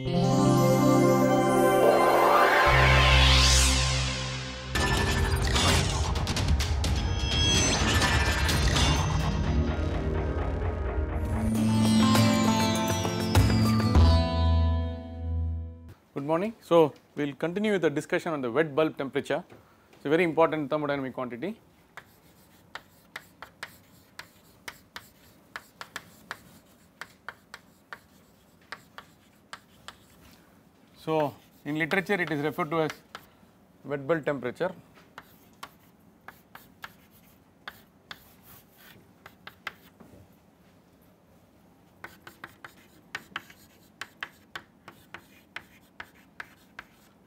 Good morning. So, we will continue with the discussion on the wet bulb temperature. It's a very important thermodynamic quantity. So, in literature it is referred to as wet bulb temperature.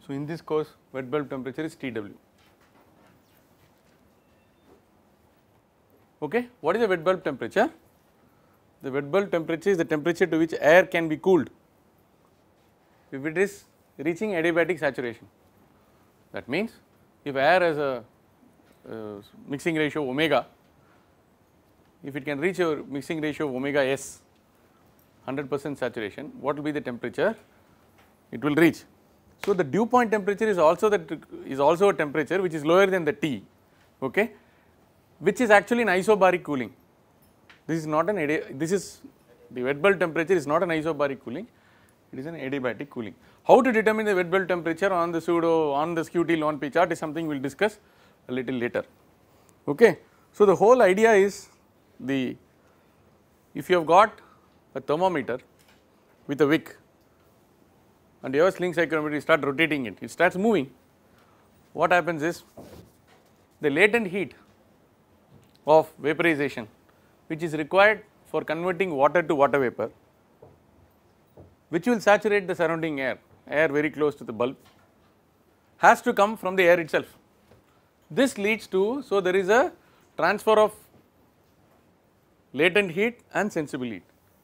So, in this course wet bulb temperature is TW. Okay. What is the wet bulb temperature? The wet bulb temperature is the temperature to which air can be cooled if it is reaching adiabatic saturation. That means if air has a uh, mixing ratio omega, if it can reach your mixing ratio omega s 100 percent saturation, what will be the temperature it will reach. So, the dew point temperature is also that is also a temperature which is lower than the T, okay, which is actually an isobaric cooling. This is not an this is the wet bulb temperature is not an isobaric cooling, it is an adiabatic cooling. How to determine the wet bulb temperature on the pseudo on the skew till on P chart is something we will discuss a little later. Okay. So, the whole idea is the if you have got a thermometer with a wick and your sling psychrometer you start rotating it, it starts moving. What happens is the latent heat of vaporization which is required for converting water to water vapor which will saturate the surrounding air, air very close to the bulb has to come from the air itself. This leads to, so there is a transfer of latent heat and sensible heat,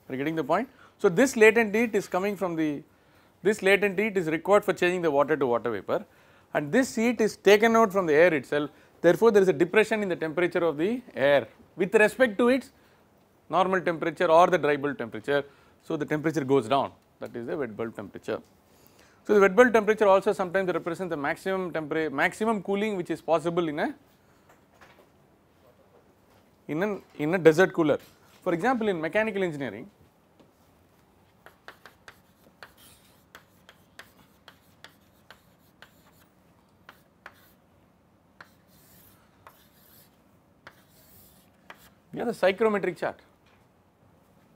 are you getting the point? So, this latent heat is coming from the, this latent heat is required for changing the water to water vapor and this heat is taken out from the air itself therefore there is a depression in the temperature of the air with respect to its normal temperature or the dry bulb temperature. So, the temperature goes down that is the wet bulb temperature. So, the wet bulb temperature also sometimes represents the maximum temperature, maximum cooling which is possible in a in an in a desert cooler. For example, in mechanical engineering, we have the psychrometric chart.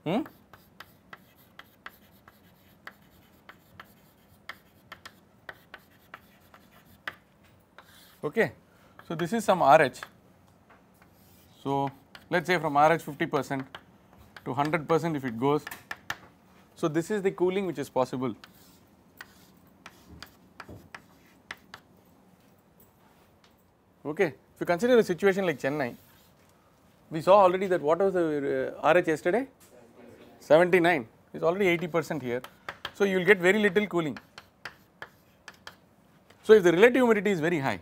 Hmm? okay. So, this is some RH. So, let us say from RH 50 percent to 100 percent if it goes. So, this is the cooling which is possible. Okay. If you consider a situation like Chennai, we saw already that what was the RH uh, yesterday? 79 is already 80 percent here. So, you will get very little cooling. So, if the relative humidity is very high,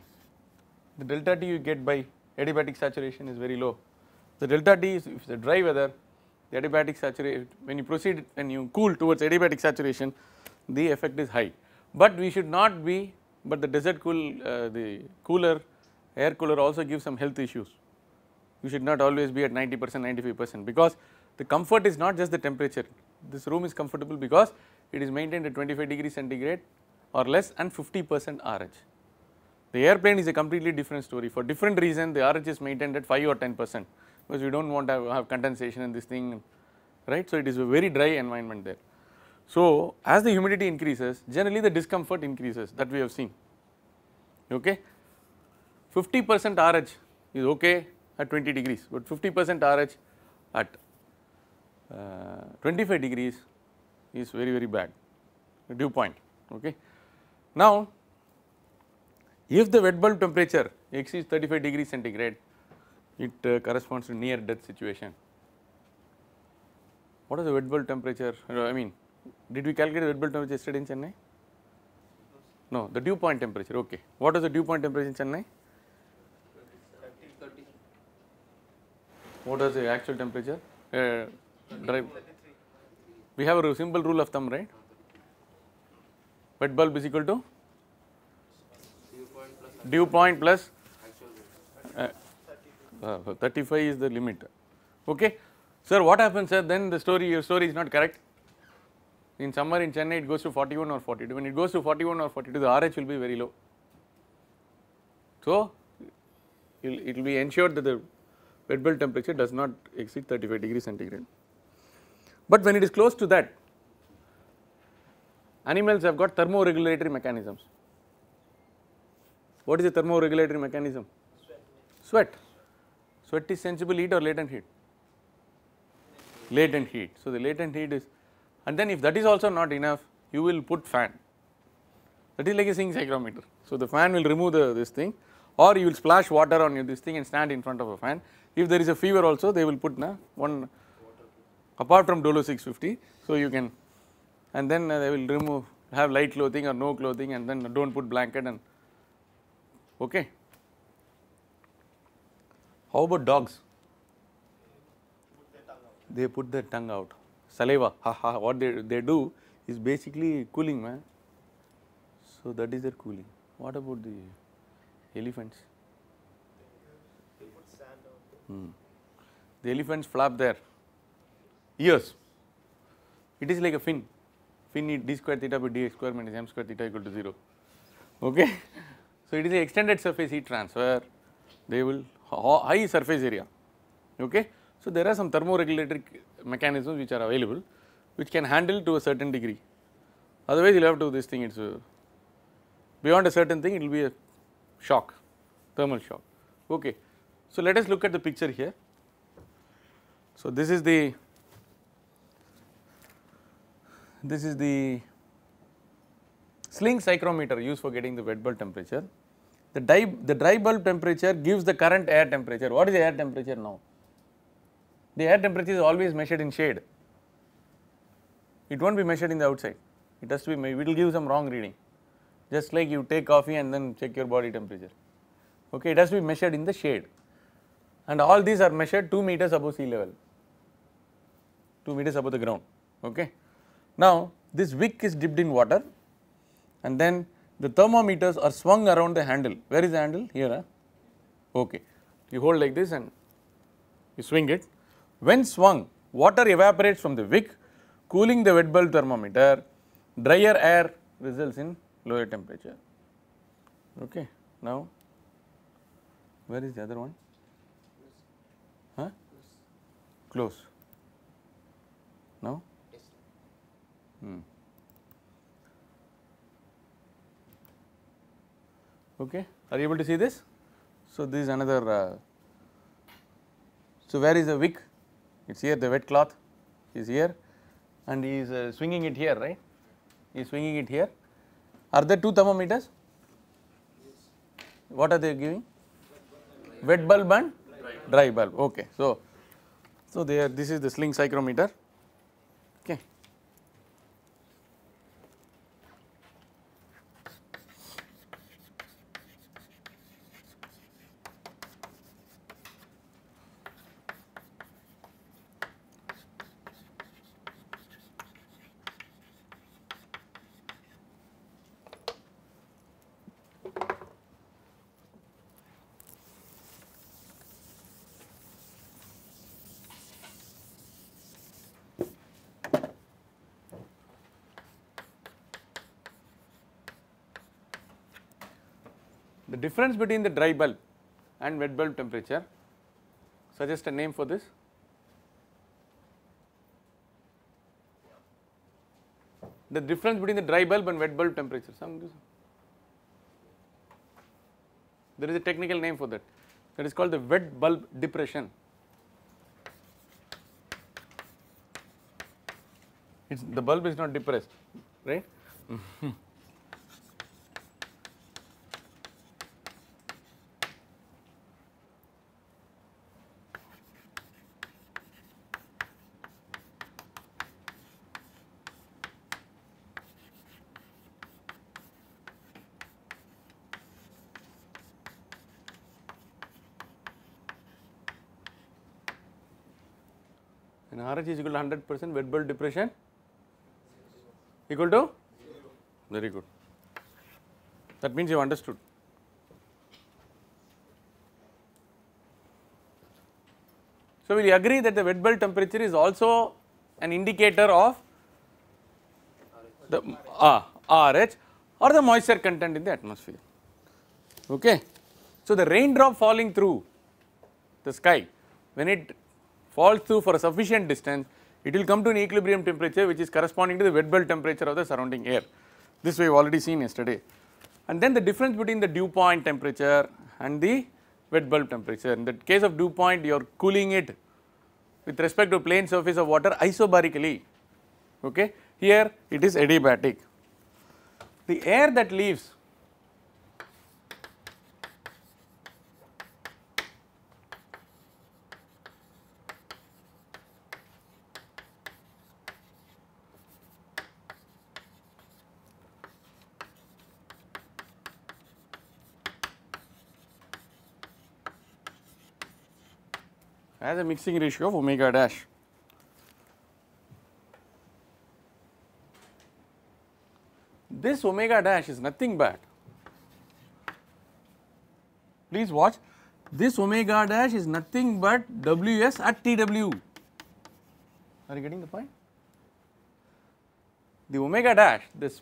the delta T you get by adiabatic saturation is very low. The delta T is if the dry weather the adiabatic saturation when you proceed and you cool towards adiabatic saturation the effect is high. But we should not be but the desert cool uh, the cooler air cooler also gives some health issues. You should not always be at 90 percent 95 percent because the comfort is not just the temperature this room is comfortable because it is maintained at 25 degree centigrade or less and 50 percent RH. The airplane is a completely different story. For different reason, the RH is maintained at 5 or 10 percent because we do not want to have, have condensation in this thing, right. So, it is a very dry environment there. So, as the humidity increases, generally the discomfort increases that we have seen, okay. 50 percent RH is okay at 20 degrees, but 50 percent RH at uh, 25 degrees is very, very bad, dew point, okay. Now, if the wet bulb temperature exceeds 35 degrees centigrade, it uh, corresponds to near death situation. What is the wet bulb temperature? Uh, I mean, did we calculate the wet bulb temperature yesterday in Chennai? No, the dew point temperature, okay. What is the dew point temperature in Chennai? What is the actual temperature? Uh, drive. We have a simple rule of thumb, right? Wet bulb is equal to dew point plus uh, uh 35 is the limit. Okay. Sir, what happens sir? Then the story, your story is not correct. In summer, in Chennai, it goes to 41 or 42. When it goes to 41 or 42, the RH will be very low. So, it will be ensured that the wet bulb temperature does not exceed 35 degrees centigrade. But when it is close to that, animals have got thermoregulatory mechanisms. What is the thermoregulatory mechanism? Sweat. Sweat. Sweat is sensible heat or latent heat? Latent heat. So, the latent heat is and then if that is also not enough, you will put fan. That is like a sink psychrometer. So, the fan will remove the, this thing or you will splash water on your, this thing and stand in front of a fan. If there is a fever also, they will put na, one apart from Dolo 650. So, you can and then uh, they will remove have light clothing or no clothing and then do not put blanket and Okay. How about dogs? They put their tongue out. Saliva, what they, they do is basically cooling, man. So, that is their cooling. What about the elephants? They put sand Hmm. The elephants flap their ears. It is like a fin. Fin d square theta by d square minus m square theta equal to 0. Okay. So, it is an extended surface heat transfer, they will high surface area. Okay? So, there are some thermoregulatory mechanisms which are available which can handle to a certain degree. Otherwise, you will have to do this thing it is uh, beyond a certain thing it will be a shock, thermal shock. Okay. So, let us look at the picture here. So, this is the this is the Sling psychrometer used for getting the wet bulb temperature. The, dry, the dry bulb temperature gives the current air temperature. What is the air temperature now? The air temperature is always measured in shade. It won't be measured in the outside. It has to be, it will give some wrong reading. Just like you take coffee and then check your body temperature. Okay, it has to be measured in the shade. And all these are measured 2 meters above sea level, 2 meters above the ground. Okay. Now, this wick is dipped in water and then the thermometers are swung around the handle. Where is the handle? Here. Huh? Okay. You hold like this and you swing it. When swung, water evaporates from the wick, cooling the wet bulb thermometer. Drier air results in lower temperature. Okay. Now, where is the other one? Huh? Close. Now? Hmm. okay. Are you able to see this? So, this is another, uh, so where is the wick? It is here, the wet cloth is here and he is uh, swinging it here, right? He is swinging it here. Are there two thermometers? Yes. What are they giving? Wet bulb and dry bulb, okay. So, so there this is the sling psychrometer. The difference between the dry bulb and wet bulb temperature suggest a name for this. The difference between the dry bulb and wet bulb temperature, some there is a technical name for that, that is called the wet bulb depression. It's the bulb is not depressed, right? energy is equal to 100 percent wet bulb depression equal to very good. That means you understood. So, we agree that the wet bulb temperature is also an indicator of the ah, RH or the moisture content in the atmosphere. Okay. So, the raindrop falling through the sky when it falls through for a sufficient distance, it will come to an equilibrium temperature which is corresponding to the wet bulb temperature of the surrounding air. This we have already seen yesterday. And then the difference between the dew point temperature and the wet bulb temperature. In the case of dew point, you are cooling it with respect to plane surface of water isobarically. Okay. Here it is adiabatic. The air that leaves The mixing ratio of omega dash. This omega dash is nothing but, please watch, this omega dash is nothing but Ws at Tw. Are you getting the point? The omega dash, this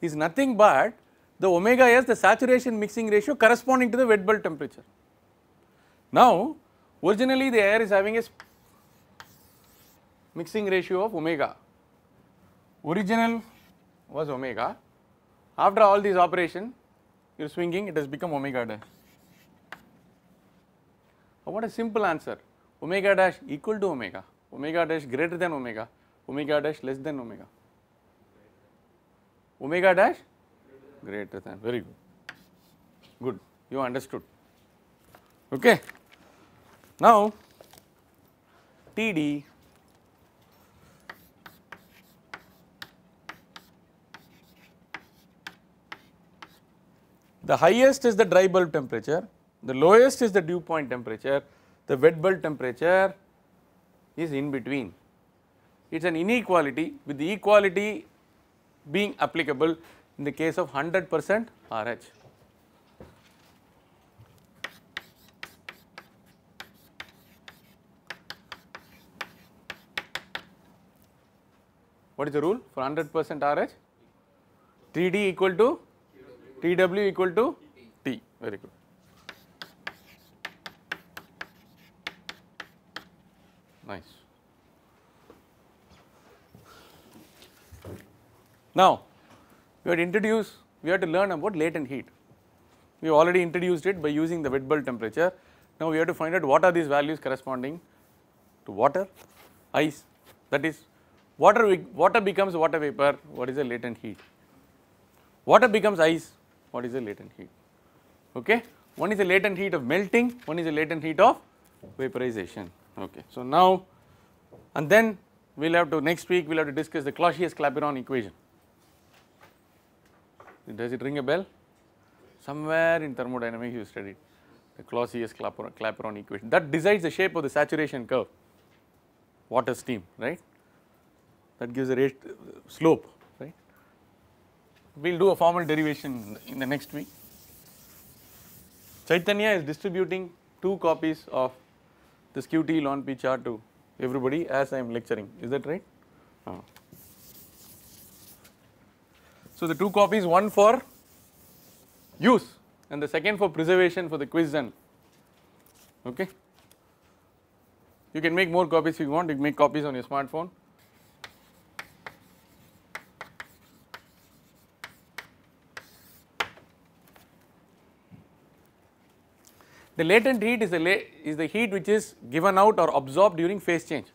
is nothing but the omega s, the saturation mixing ratio corresponding to the wet bulb temperature. Now, Originally the air is having a mixing ratio of omega. Original was omega. After all these operation, you are swinging, it has become omega dash. What a simple answer, omega dash equal to omega, omega dash greater than omega, omega dash less than omega. Omega dash greater than, very good, good, you understood, okay. Now, TD the highest is the dry bulb temperature, the lowest is the dew point temperature, the wet bulb temperature is in between. It is an inequality with the equality being applicable in the case of 100 percent RH. What is the rule for 100% RH? 3D equal to TW equal to T. Very good. Nice. Now, we had introduced, we had to learn about latent heat. We already introduced it by using the wet bulb temperature. Now, we have to find out what are these values corresponding to water, ice, that is Water, water becomes water vapor, what is the latent heat? Water becomes ice, what is the latent heat? Okay. One is the latent heat of melting, one is the latent heat of vaporization. Okay. So, now and then we will have to next week we will have to discuss the Clausius-Clapeyron equation. Does it ring a bell? Somewhere in thermodynamics you studied the Clausius-Clapeyron equation that decides the shape of the saturation curve, water steam, right that gives a rate slope, right. We will do a formal derivation in the next week. Chaitanya is distributing two copies of this QT lon P chart to everybody as I am lecturing, is that right? Uh. So, the two copies one for use and the second for preservation for the quiz and okay. You can make more copies if you want, you can make copies on your smartphone. The latent heat is the, is the heat which is given out or absorbed during phase change,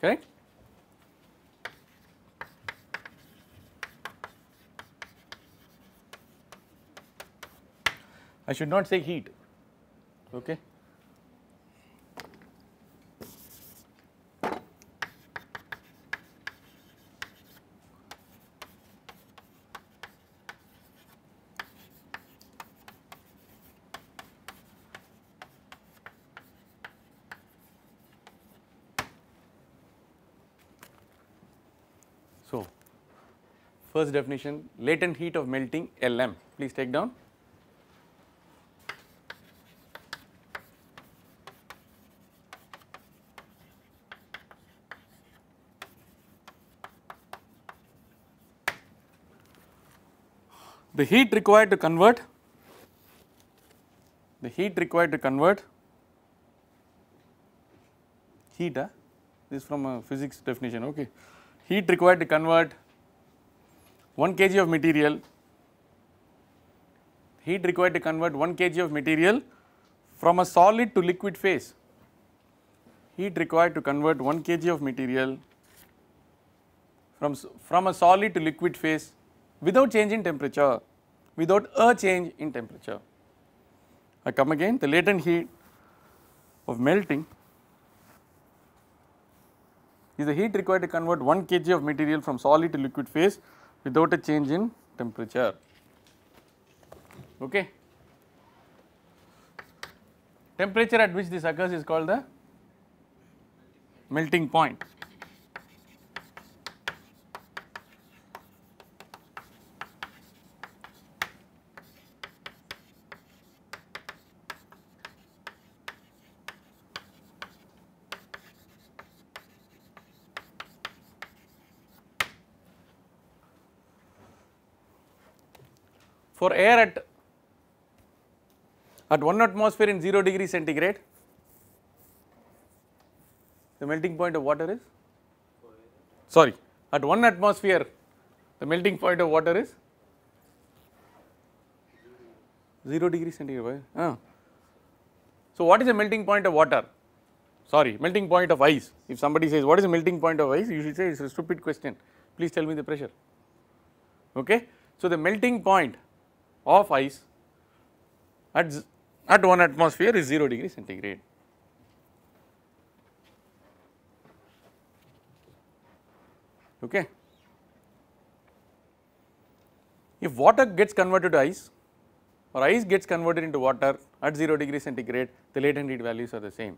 correct. I should not say heat, okay. First definition, latent heat of melting Lm, please take down. The heat required to convert, the heat required to convert heat, huh? this is from a physics definition, okay. Heat required to convert 1 kg of material, heat required to convert 1 kg of material from a solid to liquid phase. Heat required to convert 1 kg of material from, from a solid to liquid phase without change in temperature, without a change in temperature. I come again, the latent heat of melting is the heat required to convert 1 kg of material from solid to liquid phase without a change in temperature. Okay. Temperature at which this occurs is called the melting point. for air at, at 1 atmosphere in 0 degree centigrade, the melting point of water is, sorry, at 1 atmosphere, the melting point of water is 0 degree centigrade. Uh. So, what is the melting point of water? Sorry, melting point of ice. If somebody says, what is the melting point of ice? You should say, it is a stupid question. Please tell me the pressure. Okay? So, the melting point of ice at, at 1 atmosphere is 0 degree centigrade. Okay. If water gets converted to ice or ice gets converted into water at 0 degree centigrade, the latent heat values are the same.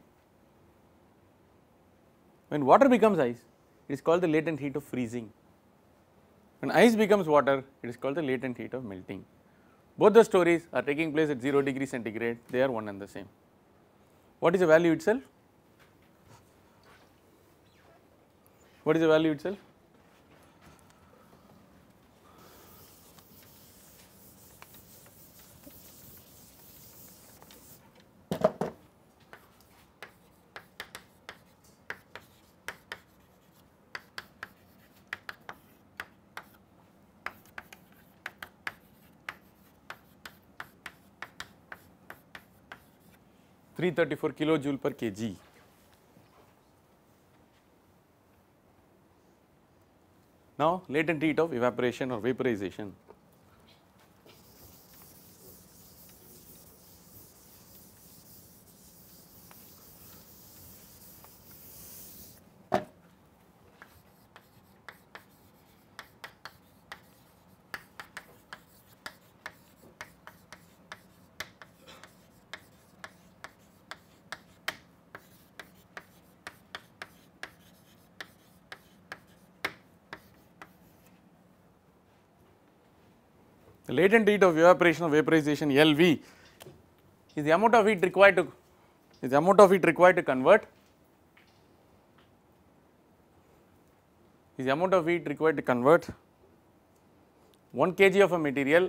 When water becomes ice, it is called the latent heat of freezing. When ice becomes water, it is called the latent heat of melting. Both the stories are taking place at 0 degree centigrade, they are one and the same. What is the value itself? What is the value itself? 334 kilojoule per K KG now latent heat of evaporation और vaporisation latent heat of evaporation of vaporization LV is the amount of heat required to is the amount of heat required to convert is the amount of heat required to convert 1 kg of a material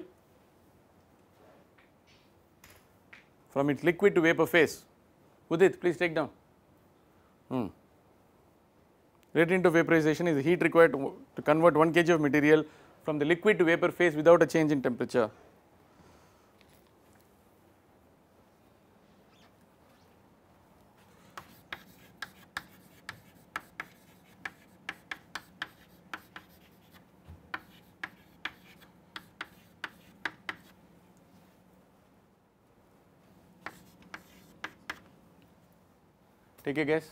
from its liquid to vapor phase. Udit, please take down. Hmm. Rate into vaporization is the heat required to, to convert 1 kg of material from the liquid to vapor phase without a change in temperature. Take a guess.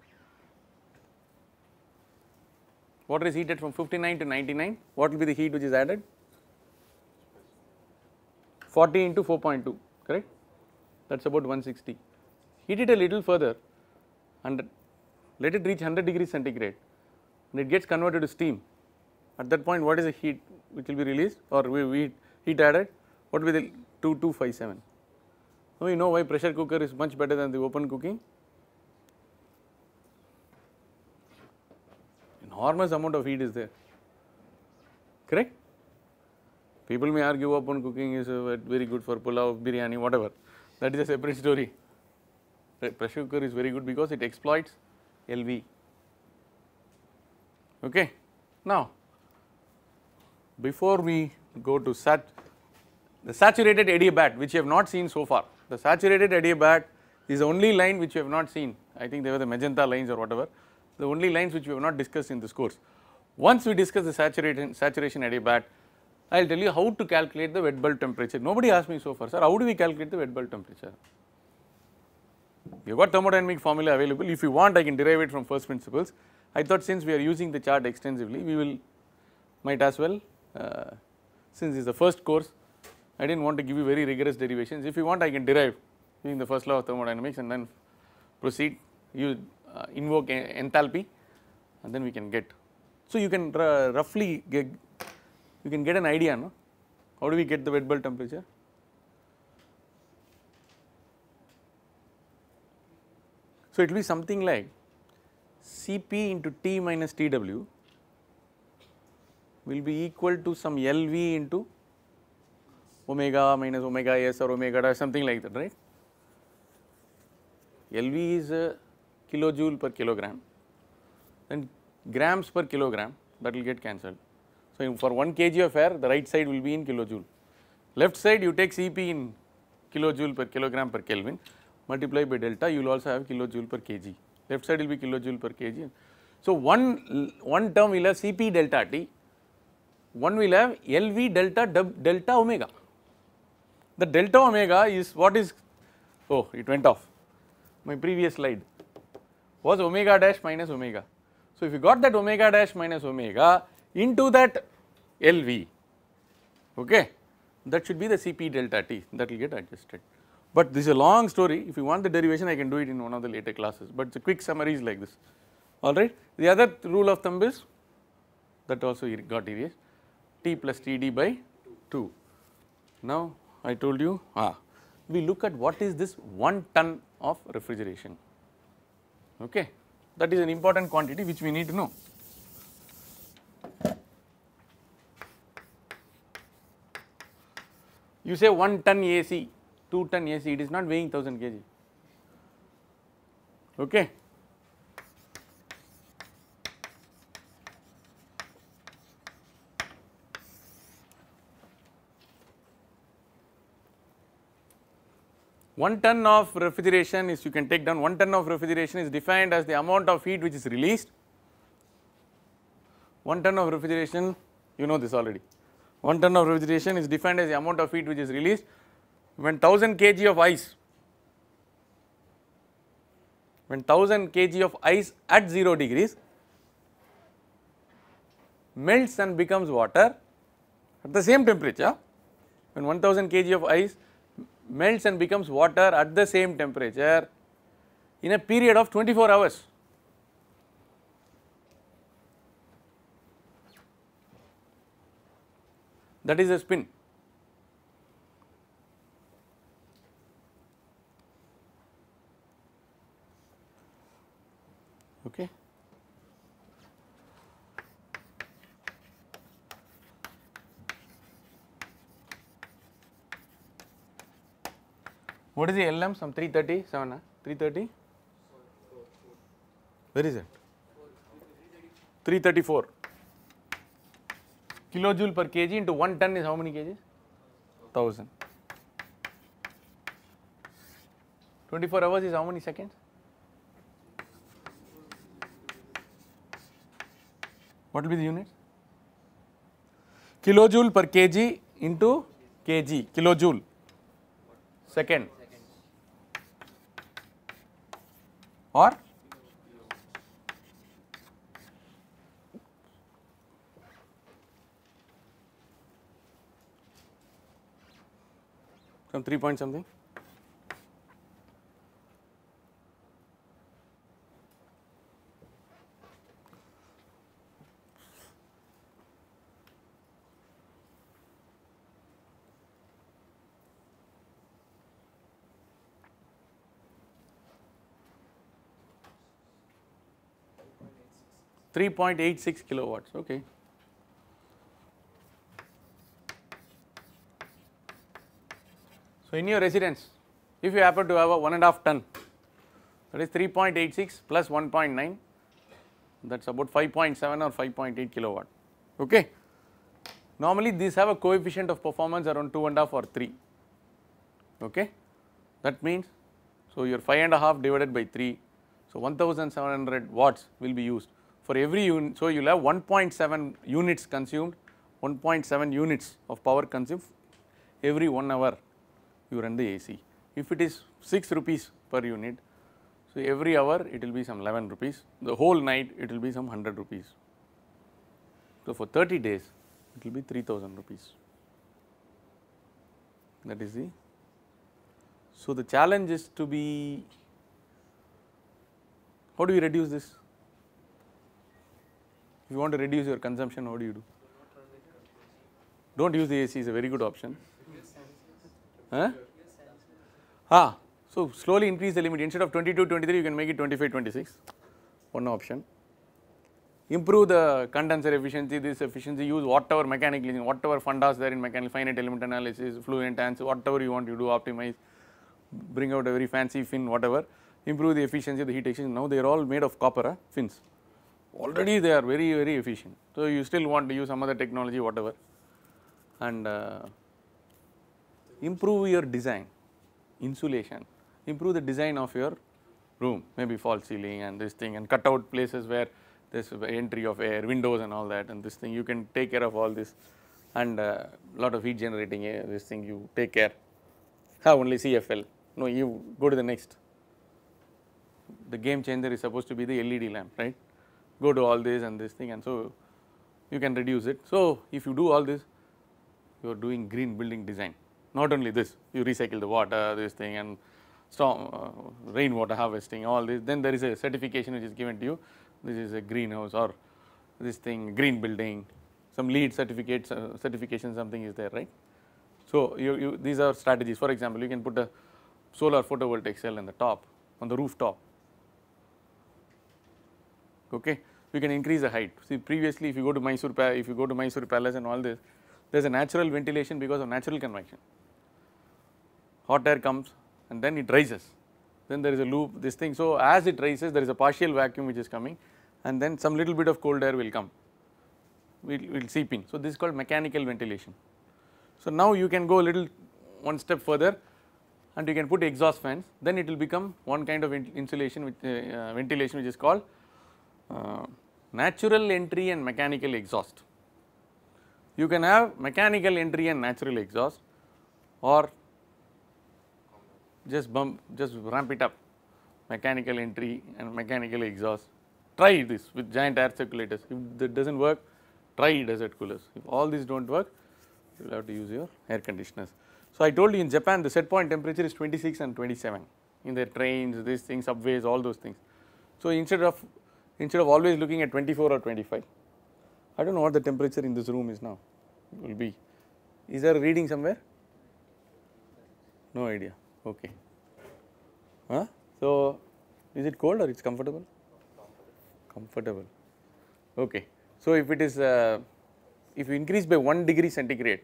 Water is heated from 59 to 99. What will be the heat which is added? 40 into 4.2, correct? That is about 160. Heat it a little further, and Let it reach 100 degrees centigrade and it gets converted to steam. At that point, what is the heat which will be released or we, we heat added? What will be the 2257? Now, you know why pressure cooker is much better than the open cooking enormous amount of heat is there, correct? People may argue open cooking is uh, very good for pulao, biryani, whatever. That is a separate story. Right? Pressure cooker is very good because it exploits LV. Okay. Now, before we go to sat the saturated adiabat which you have not seen so far. The saturated adiabat is the only line which you have not seen. I think they were the magenta lines or whatever the only lines which we have not discussed in this course. Once we discuss the saturation, saturation adiabat, I will tell you how to calculate the wet bulb temperature. Nobody asked me so far, sir, how do we calculate the wet bulb temperature? You got thermodynamic formula available. If you want, I can derive it from first principles. I thought since we are using the chart extensively, we will might as well, uh, since it's the first course, I did not want to give you very rigorous derivations. If you want, I can derive using the first law of thermodynamics and then proceed. You uh, invoke enthalpy and then we can get. So, you can roughly get, you can get an idea no? how do we get the wet bulb temperature. So, it will be something like Cp into T minus Tw will be equal to some Lv into omega minus omega s or omega dash something like that right. Lv is a uh, kilojoule per kilogram, then grams per kilogram that will get cancelled. So, for 1 kg of air the right side will be in kilojoule, left side you take Cp in kilojoule per kilogram per Kelvin multiply by delta you will also have kilojoule per kg, left side will be kilojoule per kg. So, one, one term will have Cp delta T, one will have Lv delta delta omega. The delta omega is what is, oh it went off my previous slide was omega dash minus omega. So, if you got that omega dash minus omega into that LV, okay, that should be the Cp delta T that will get adjusted. But this is a long story, if you want the derivation I can do it in one of the later classes, but the quick summary is like this, alright. The other rule of thumb is that also got erased T plus Td by 2. Now, I told you, ah, we look at what is this 1 ton of refrigeration okay. That is an important quantity which we need to know. You say 1 ton AC, 2 ton AC, it is not weighing 1000 kg, okay. 1 ton of refrigeration is you can take down 1 ton of refrigeration is defined as the amount of heat which is released. 1 ton of refrigeration you know this already. 1 ton of refrigeration is defined as the amount of heat which is released when 1000 kg of ice when 1000 kg of ice at 0 degrees melts and becomes water at the same temperature when 1000 kg of ice melts and becomes water at the same temperature in a period of 24 hours. That is a spin. What is the LM? Some 337, huh? 330? Where is it? 334. Kilojoule per kg into 1 ton is how many kg? 1000. 24 hours is how many seconds? What will be the unit? Kilojoule per kg into kg, kilojoule, second. और three point something 3.86 kilowatts, okay. So, in your residence, if you happen to have a one and a half ton, that is 3.86 plus 1.9, that is about 5.7 or 5.8 kilowatt, okay. Normally, these have a coefficient of performance around 2 and a half or 3, okay. That means, so your 5 and a half divided by 3, so 1700 watts will be used for every unit. So, you will have 1.7 units consumed, 1.7 units of power consumed every 1 hour you run the AC. If it is 6 rupees per unit, so every hour it will be some 11 rupees, the whole night it will be some 100 rupees. So, for 30 days it will be 3000 rupees. That is the. So, the challenge is to be how do we reduce this? If you want to reduce your consumption, what do you do? Don't use the AC is a very good option. Huh? Ah, so slowly increase the limit instead of 22, 23 you can make it 25, 26 one option. Improve the condenser efficiency, this efficiency use whatever engine, whatever fundas there in mechanical finite element analysis, fluent ans, whatever you want you do optimize, bring out a very fancy fin whatever, improve the efficiency of the heat exchange. Now they are all made of copper huh? fins already they are very very efficient. So, you still want to use some other technology whatever and uh, improve your design, insulation, improve the design of your room maybe false ceiling and this thing and cut out places where this entry of air, windows and all that and this thing you can take care of all this and uh, lot of heat generating air, this thing you take care, have only CFL, no you go to the next. The game changer is supposed to be the LED lamp, right go to all this and this thing and so you can reduce it. So, if you do all this you are doing green building design not only this you recycle the water this thing and storm uh, rainwater harvesting all this then there is a certification which is given to you this is a greenhouse or this thing green building some lead certificates uh, certification something is there right. So, you, you these are strategies for example you can put a solar photovoltaic cell in the top on the rooftop okay we can increase the height. See previously if you go to Mysore, if you go to Mysore Palace and all this, there is a natural ventilation because of natural convection. Hot air comes and then it rises, then there is a loop, this thing. So, as it rises there is a partial vacuum which is coming and then some little bit of cold air will come, will, will seep in. So, this is called mechanical ventilation. So, now you can go a little one step further and you can put exhaust fans, then it will become one kind of insulation uh, uh, ventilation which is called uh, natural entry and mechanical exhaust. You can have mechanical entry and natural exhaust or just bump, just ramp it up mechanical entry and mechanical exhaust. Try this with giant air circulators. If that does not work, try desert coolers. If all these do not work, you will have to use your air conditioners. So, I told you in Japan the set point temperature is 26 and 27 in their trains, these things, subways, all those things. So, instead of instead of always looking at 24 or 25. I do not know what the temperature in this room is now will be. Is there a reading somewhere? No idea, okay. Huh? So, is it cold or it is comfortable? Comfortable, okay. So, if it is, uh, if you increase by 1 degree centigrade,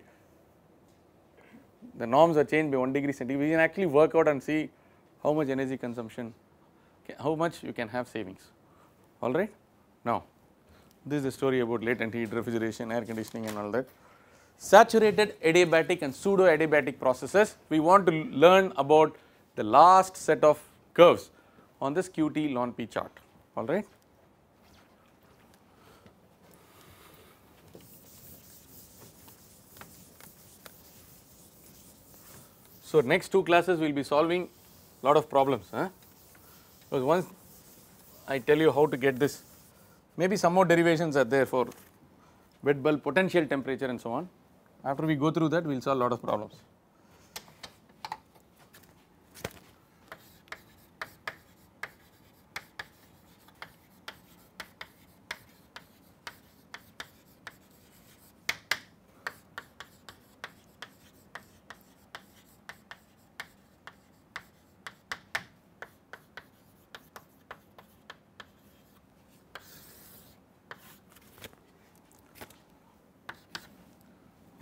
the norms are changed by 1 degree centigrade, we can actually work out and see how much energy consumption, how much you can have savings all right. Now, this is the story about latent heat, refrigeration, air conditioning and all that. Saturated adiabatic and pseudo adiabatic processes, we want to learn about the last set of curves on this QT lon P chart, all right. So, next two classes we will be solving lot of problems, huh? because once I tell you how to get this. Maybe some more derivations are there for wet bulb potential temperature and so on. After we go through that, we will solve a lot of problems.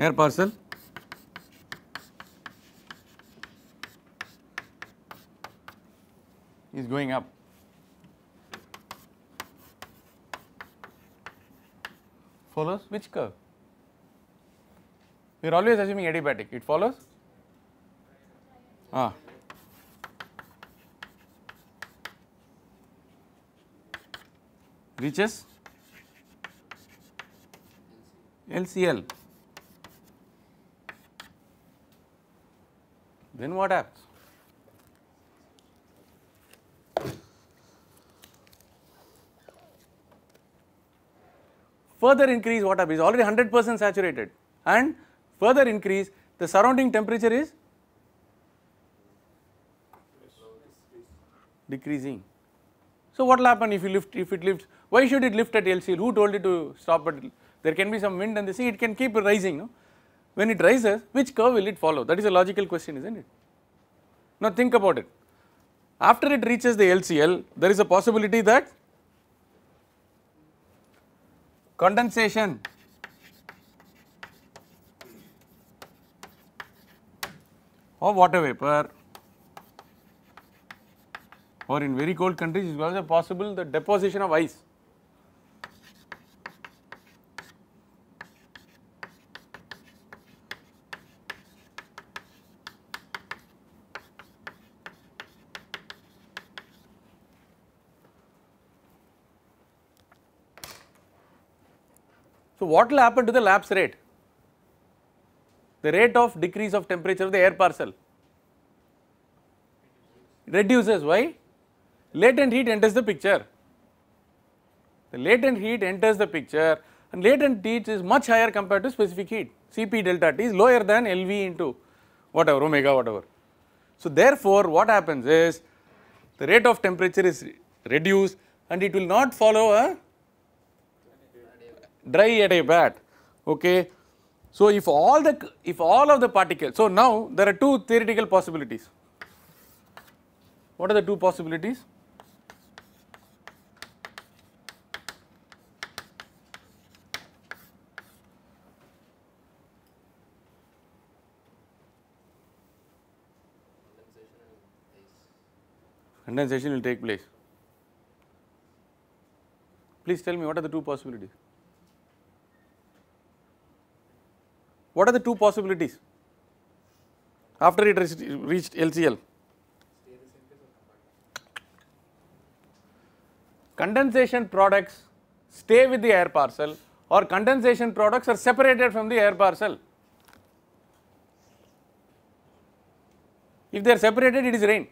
air parcel is going up. Follows which curve? We are always assuming adiabatic, it follows? Ah. Reaches LCL then what happens? Further increase what happens already 100 percent saturated and further increase the surrounding temperature is decreasing. So, what will happen if you lift if it lifts why should it lift at LCL who told it to stop at there can be some wind and they see it can keep rising no? when it rises which curve will it follow that is a logical question is not it. Now think about it after it reaches the LCL there is a possibility that condensation of water vapor or in very cold countries it is also possible the deposition of ice what will happen to the lapse rate? The rate of decrease of temperature of the air parcel reduces. Why? Latent heat enters the picture. The latent heat enters the picture and latent heat is much higher compared to specific heat. Cp delta T is lower than Lv into whatever omega whatever. So, therefore, what happens is the rate of temperature is reduced and it will not follow a dry at a bat, okay so if all the if all of the particles so now there are two theoretical possibilities what are the two possibilities condensation will take place please tell me what are the two possibilities What are the two possibilities after it reached LCL? Condensation products stay with the air parcel or condensation products are separated from the air parcel. If they are separated, it is rain.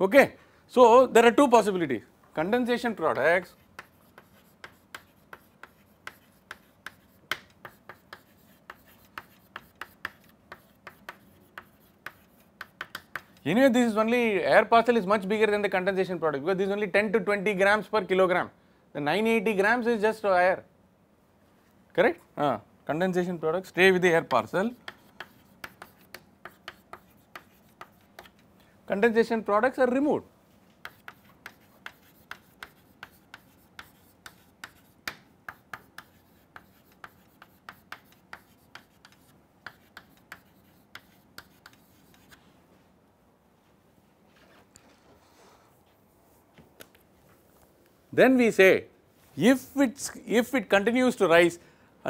Okay. So, there are two possibilities. Condensation products Anyway, this is only air parcel is much bigger than the condensation product because this is only 10 to 20 grams per kilogram. The 980 grams is just air, correct? Uh, condensation product stay with the air parcel. Condensation products are removed. Then we say if it's if it continues to rise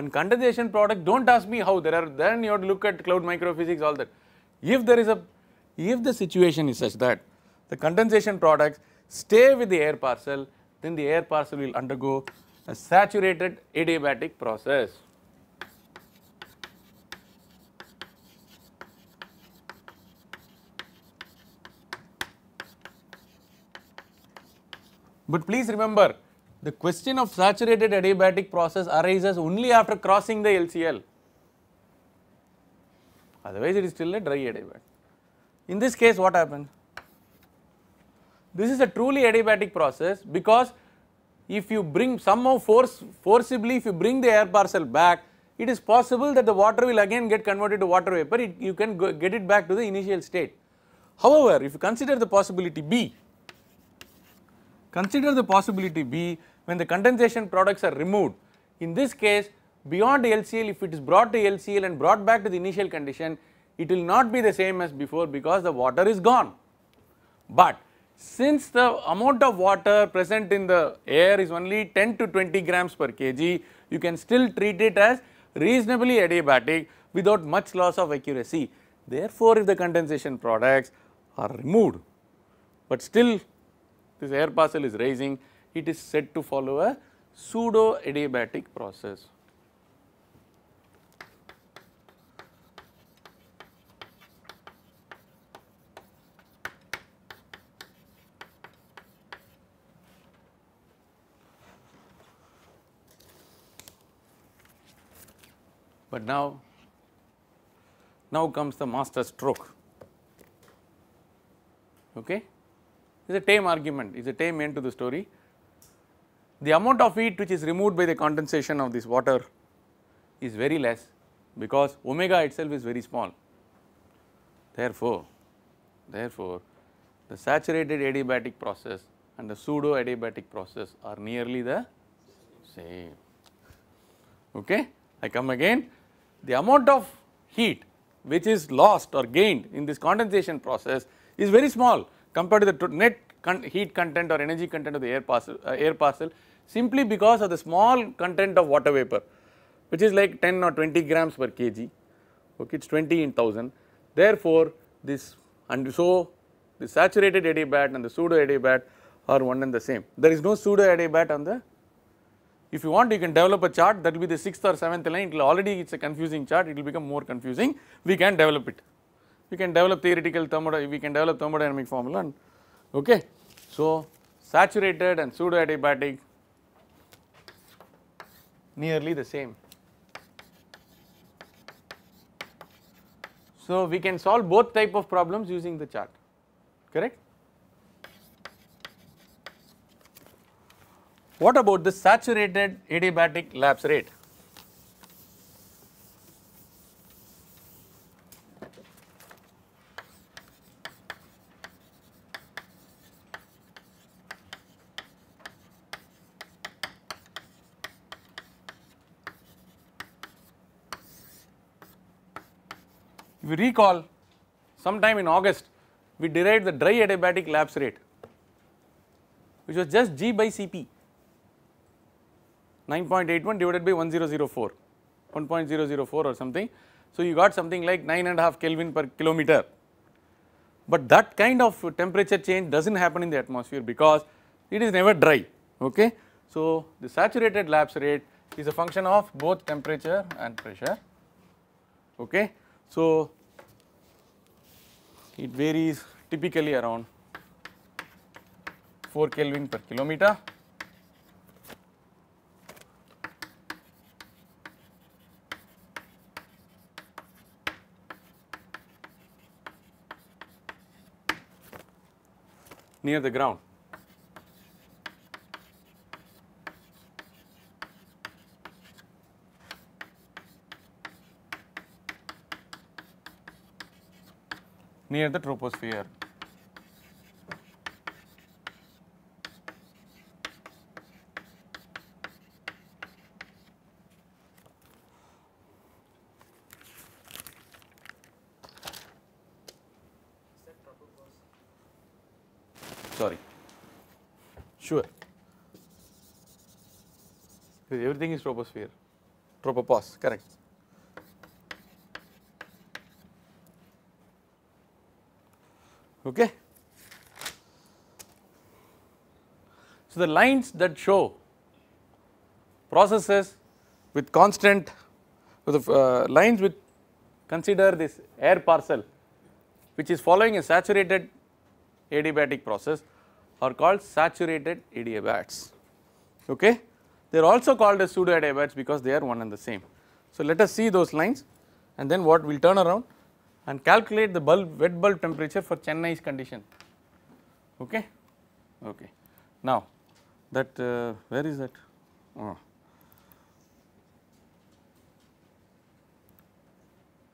and condensation product do not ask me how there are then you have to look at cloud microphysics all that. If there is a if the situation is such that the condensation products stay with the air parcel then the air parcel will undergo a saturated adiabatic process. But please remember, the question of saturated adiabatic process arises only after crossing the LCL. Otherwise, it is still a dry adiabatic. In this case, what happens? This is a truly adiabatic process because if you bring somehow force forcibly if you bring the air parcel back it is possible that the water will again get converted to water vapor it, you can get it back to the initial state. However, if you consider the possibility B Consider the possibility B when the condensation products are removed. In this case beyond LCL if it is brought to LCL and brought back to the initial condition it will not be the same as before because the water is gone. But since the amount of water present in the air is only 10 to 20 grams per kg you can still treat it as reasonably adiabatic without much loss of accuracy. Therefore, if the condensation products are removed but still this air parcel is rising, it is said to follow a pseudo adiabatic process. But now, now comes the master stroke. Okay? is a tame argument, is a tame end to the story. The amount of heat which is removed by the condensation of this water is very less because omega itself is very small. Therefore, therefore, the saturated adiabatic process and the pseudo adiabatic process are nearly the same. Okay. I come again, the amount of heat which is lost or gained in this condensation process is very small compared to the net con heat content or energy content of the air parcel, uh, air parcel simply because of the small content of water vapor which is like 10 or 20 grams per kg, okay, it is 20 in 1000. Therefore, this and so the saturated adiabat and the pseudo adiabat are one and the same. There is no pseudo adiabat on the, if you want you can develop a chart that will be the 6th or 7th line, it will already it is a confusing chart, it will become more confusing, we can develop it we can develop theoretical thermodynamic, we can develop thermodynamic formula and okay. So, saturated and pseudo adiabatic nearly the same. So, we can solve both type of problems using the chart correct. What about the saturated adiabatic lapse rate? you recall sometime in August we derived the dry adiabatic lapse rate which was just G by Cp 9.81 divided by 1004 1.004 or something. So, you got something like 9.5 Kelvin per kilometer, but that kind of temperature change does not happen in the atmosphere because it is never dry. Okay. So, the saturated lapse rate is a function of both temperature and pressure. Okay. So, it varies typically around 4 Kelvin per kilometer. near the ground. near the troposphere. Sorry. Sure. Everything is troposphere. Tropopause, correct. Okay. So, the lines that show processes with constant with uh, lines with consider this air parcel which is following a saturated adiabatic process are called saturated adiabats. Okay. They are also called as pseudo adiabats because they are one and the same. So, let us see those lines and then what we will turn around and calculate the bulb wet bulb temperature for Chennai's condition okay okay now that uh, where is that oh.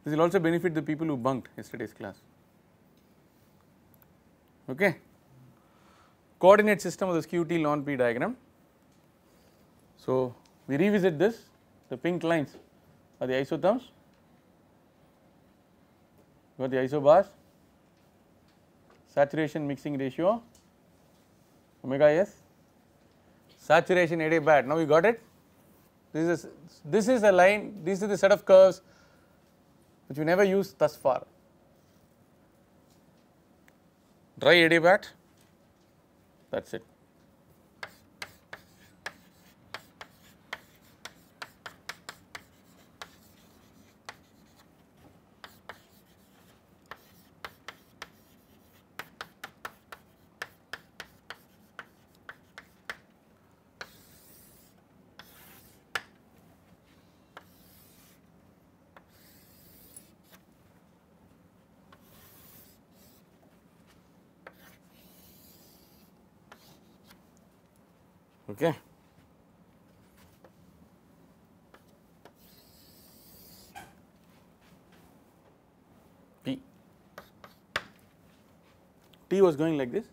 this will also benefit the people who bunked yesterday's class okay coordinate system of this qt lon p diagram so we revisit this the pink lines are the isotherms got the isobars, saturation mixing ratio omega s, saturation AD Now, you got it? This is, this is the line, this is the set of curves which we never used thus far. Dry AD bat, that is it. was going like this.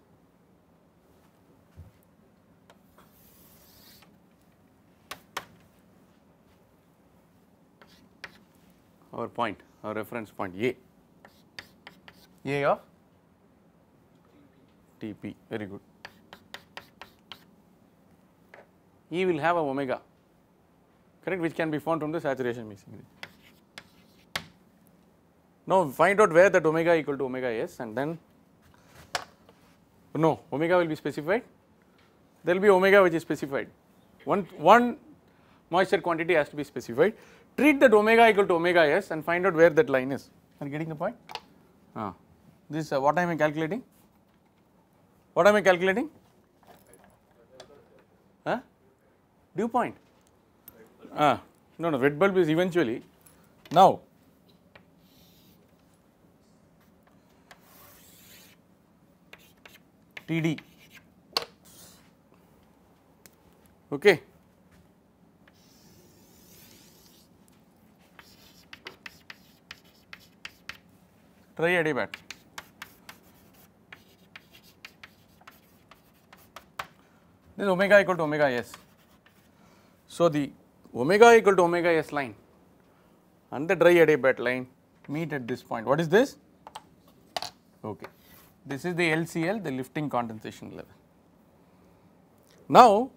Our point, our reference point A, A of TP, very good. E will have a omega, correct, which can be found from the saturation mixing region. Now, find out where that omega equal to omega s and then no, omega will be specified. There will be omega which is specified. One, one moisture quantity has to be specified. Treat that omega equal to omega s and find out where that line is. Are you getting the point? Ah. This uh, what am I calculating? What am I calculating? Huh? Dew point. Ah. No, no, red bulb is eventually. Now, TD. Okay. Try bat. This omega equal to omega s. So, the omega equal to omega s line and the dry adiabat line meet at this point. What is this? Okay. This is the LCL, the lifting condensation level. Now,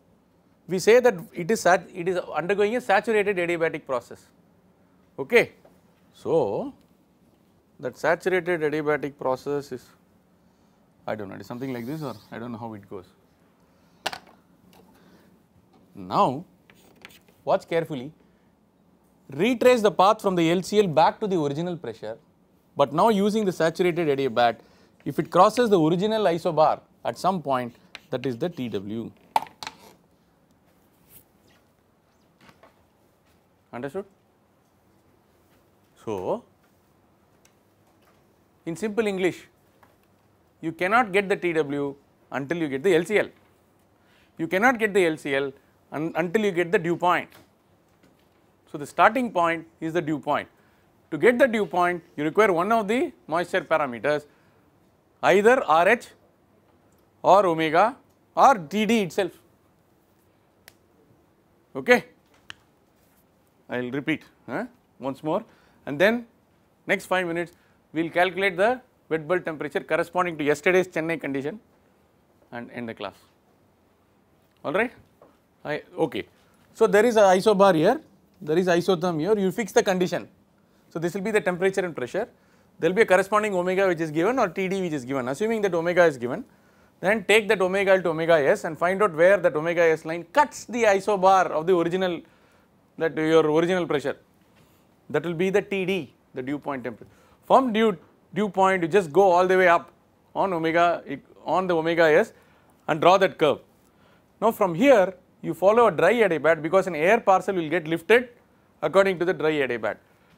we say that it is it is undergoing a saturated adiabatic process. Okay. So, that saturated adiabatic process is I do not know it is something like this or I do not know how it goes. Now, watch carefully retrace the path from the LCL back to the original pressure, but now using the saturated adiabat if it crosses the original isobar at some point that is the TW. Understood? So, in simple English you cannot get the TW until you get the LCL. You cannot get the LCL un until you get the dew point. So, the starting point is the dew point. To get the dew point you require one of the moisture parameters either RH or omega or DD itself. Okay. I will repeat once more and then next 5 minutes we will calculate the wet bulb temperature corresponding to yesterday's Chennai condition and end the class. All right. I, okay. So, there is a isobar here, there is isotherm here, you fix the condition. So, this will be the temperature and pressure there will be a corresponding omega which is given or TD which is given assuming that omega is given then take that omega L to omega s and find out where that omega s line cuts the isobar of the original that your original pressure that will be the TD the dew point temperature. From dew, dew point you just go all the way up on omega on the omega s and draw that curve. Now from here you follow a dry adiabat because an air parcel will get lifted according to the dry adiabat.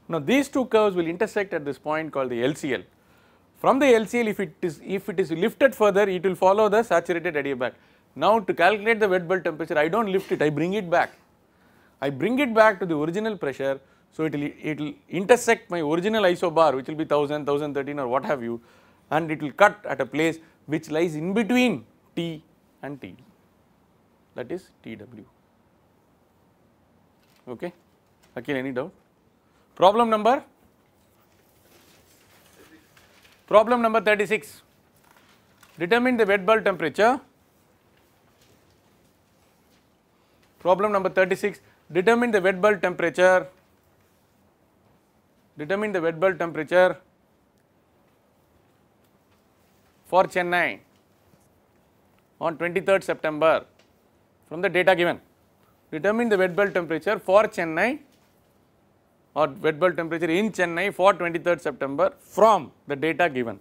Now these two curves will intersect at this point called the LCL. From the LCL if it is if it is lifted further it will follow the saturated adiabatic. Now to calculate the wet bulb temperature I do not lift it I bring it back. I bring it back to the original pressure so it will it will intersect my original isobar which will be 1000, 1013 or what have you and it will cut at a place which lies in between T and T that is TW okay. Akhil any doubt? Problem number? Problem number 36. Determine the wet bulb temperature. Problem number 36. Determine the wet bulb temperature. Determine the wet bulb temperature for Chennai on 23rd September from the data given. Determine the wet bulb temperature for Chennai or wet bulb temperature in Chennai for 23rd September from the data given.